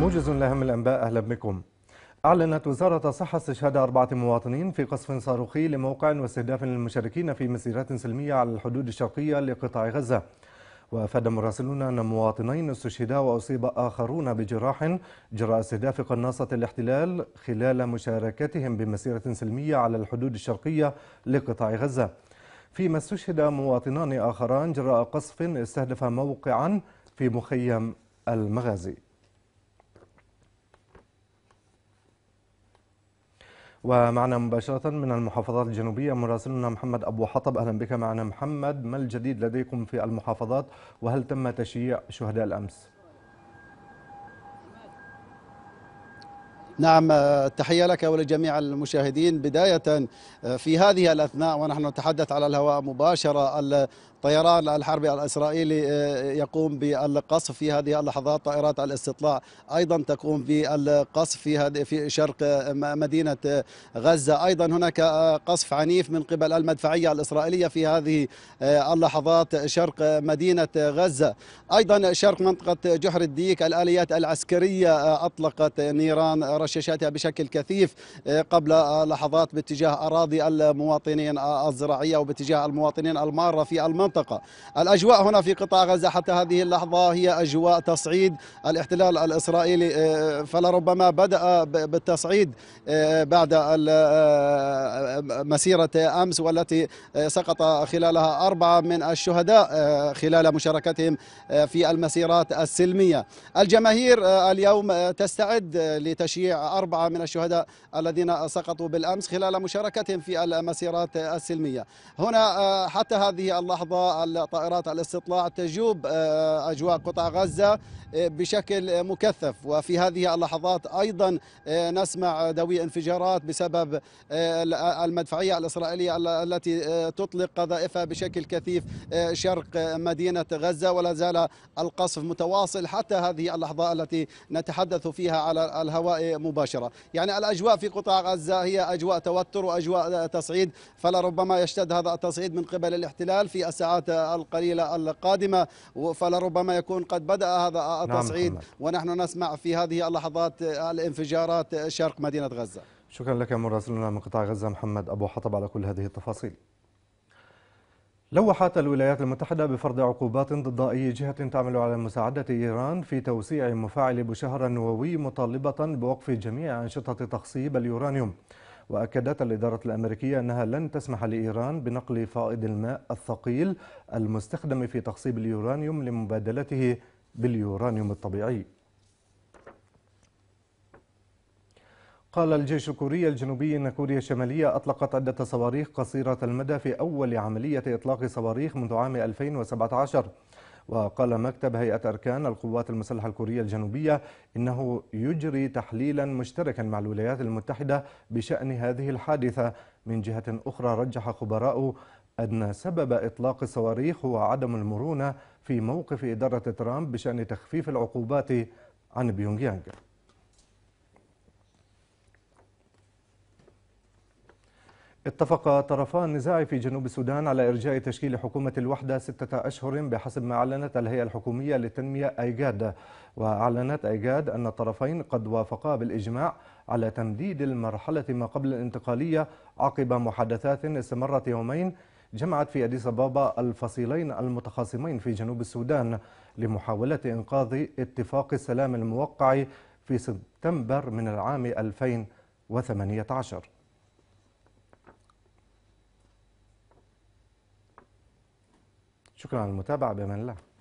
موجز لأهم الأنباء أهلا بكم أعلنت وزارة الصحة استشهاد أربعة مواطنين في قصف صاروخي لموقع واستهداف للمشاركين في مسيرات سلمية على الحدود الشرقية لقطاع غزة وأفاد مراسلون أن مواطنين استشهدا وأصيب آخرون بجراح جراء استهداف قناصة الاحتلال خلال مشاركتهم بمسيرة سلمية على الحدود الشرقية لقطاع غزة فيما استشهد مواطنان آخران جراء قصف استهدف موقعا في مخيم المغازي ومعنا مباشرة من المحافظات الجنوبية مراسلنا محمد أبو حطب أهلا بك معنا محمد ما الجديد لديكم في المحافظات وهل تم تشييع شهداء الأمس؟ نعم آه، تحية لك ولجميع المشاهدين بداية آه، في هذه الأثناء ونحن نتحدث على الهواء مباشرة الطيران الحربي الإسرائيلي آه، يقوم بالقصف في هذه اللحظات طائرات الاستطلاع أيضا تقوم بالقصف في هذه في شرق مدينة غزة أيضا هناك قصف عنيف من قبل المدفعية الإسرائيلية في هذه اللحظات شرق مدينة غزة أيضا شرق منطقة جحر الديك الآليات العسكرية أطلقت نيران رشاشاتها بشكل كثيف آه، قبل لحظات باتجاه أراضي المواطنين الزراعية وباتجاه المواطنين المارة في المنطقة الأجواء هنا في قطاع غزة حتى هذه اللحظة هي أجواء تصعيد الاحتلال الإسرائيلي آه، فلربما بدأ بالتصعيد آه، بعد مسيرة أمس والتي سقط خلالها أربعة من الشهداء خلال مشاركتهم في المسيرات السلمية الجماهير اليوم تستعد لتشييع أربعة من الشهداء الذين سقطوا بالأمس خلال مشاركتهم في المسيرات السلمية هنا آه، حتى هذه اللحظة الطائرات الاستطلاع تجوب آه، أجواء قطاع غزة آه، بشكل مكثف وفي هذه اللحظات أيضا نسمع دوي انفجارات بسبب المدفعية الإسرائيلية التي تطلق قذائفها بشكل كثيف شرق مدينة غزة ولا زال القصف متواصل حتى هذه اللحظة التي نتحدث فيها على الهواء مباشرة يعني الأجواء في قطاع غزة هي أجواء توتر وأجواء تصعيد فلربما يشتد هذا التصعيد من قبل الاحتلال في الساعات القليلة القادمة فلربما يكون قد بدأ هذا نعم التصعيد نعم ونحن نسمع في هذه اللحظات الانفجارات شرق مدينة غزة شكرا لك مراسلنا من قطاع غزة محمد أبو حطب على كل هذه التفاصيل لوحت الولايات المتحدة بفرض عقوبات ضد أي جهة تعمل على مساعدة إيران في توسيع مفاعل بشهر النووي مطالبة بوقف جميع أنشطة تخصيب اليورانيوم وأكدت الإدارة الأمريكية أنها لن تسمح لإيران بنقل فائض الماء الثقيل المستخدم في تخصيب اليورانيوم لمبادلته باليورانيوم الطبيعي قال الجيش الكوري الجنوبي أن كوريا الشمالية أطلقت عدة صواريخ قصيرة المدى في أول عملية إطلاق صواريخ منذ عام 2017 وقال مكتب هيئة أركان القوات المسلحة الكورية الجنوبية إنه يجري تحليلا مشتركا مع الولايات المتحدة بشأن هذه الحادثة من جهة أخرى رجح خبراء أن سبب إطلاق الصواريخ هو عدم المرونة في موقف إدارة ترامب بشأن تخفيف العقوبات عن بيونغ يانغ اتفق طرفا النزاع في جنوب السودان على إرجاء تشكيل حكومة الوحدة ستة أشهر بحسب ما أعلنت الهيئة الحكومية للتنمية أيجاد وأعلنت أيجاد أن الطرفين قد وافقا بالإجماع على تمديد المرحلة ما قبل الانتقالية عقب محادثات استمرت يومين جمعت في أديس أبابا الفصيلين المتخاصمين في جنوب السودان لمحاولة إنقاذ اتفاق السلام الموقع في سبتمبر من العام 2018 شكرا على المتابعة بأمان الله